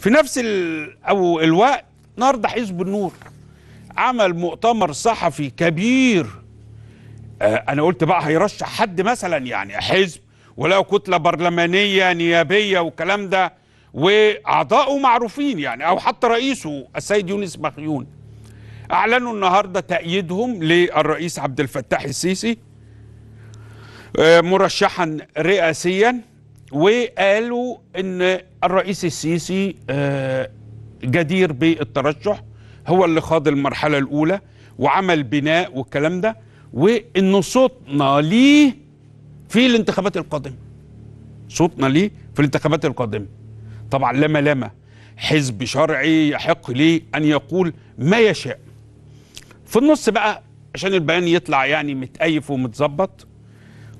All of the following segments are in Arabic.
في نفس ال... أو الوقت النهارده حزب النور عمل مؤتمر صحفي كبير آه انا قلت بقى هيرشح حد مثلا يعني حزب ولو كتله برلمانيه نيابيه والكلام ده واعضائه معروفين يعني او حتى رئيسه السيد يونس مخيون اعلنوا النهارده تأييدهم للرئيس عبد الفتاح السيسي آه مرشحا رئاسيا وقالوا ان الرئيس السيسي آه، جدير بالترشح هو اللي خاض المرحله الاولى وعمل بناء والكلام ده وان صوتنا ليه في الانتخابات القادمه صوتنا ليه في الانتخابات القادمه طبعا لما لما حزب شرعي يحق ليه ان يقول ما يشاء في النص بقى عشان البيان يطلع يعني متأيف ومتظبط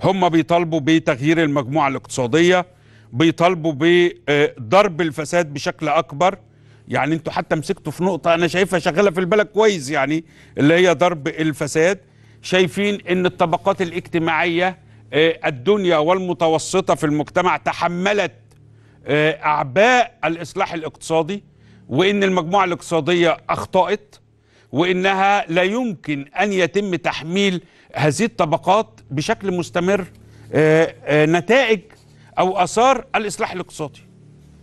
هم بيطالبوا بتغيير المجموعة الاقتصادية بيطالبوا بضرب الفساد بشكل أكبر يعني انتوا حتى مسكتوا في نقطة أنا شايفها شغالة في البلد كويس يعني اللي هي ضرب الفساد شايفين أن الطبقات الاجتماعية آه، الدنيا والمتوسطة في المجتمع تحملت آه، أعباء الإصلاح الاقتصادي وأن المجموعة الاقتصادية أخطأت وإنها لا يمكن أن يتم تحميل هذه الطبقات بشكل مستمر آه، آه، نتائج أو آثار الإصلاح الاقتصادي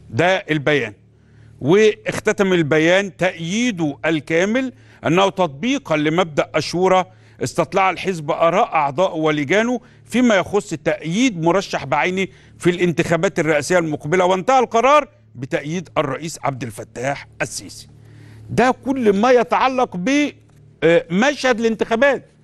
ده البيان واختتم البيان تأييده الكامل أنه تطبيقا لمبدأ أشورى استطلع الحزب آراء أعضائه ولجانه فيما يخص تأييد مرشح بعينه في الانتخابات الرئاسية المقبلة وانتهى القرار بتأييد الرئيس عبد الفتاح السيسي ده كل ما يتعلق بمشهد الانتخابات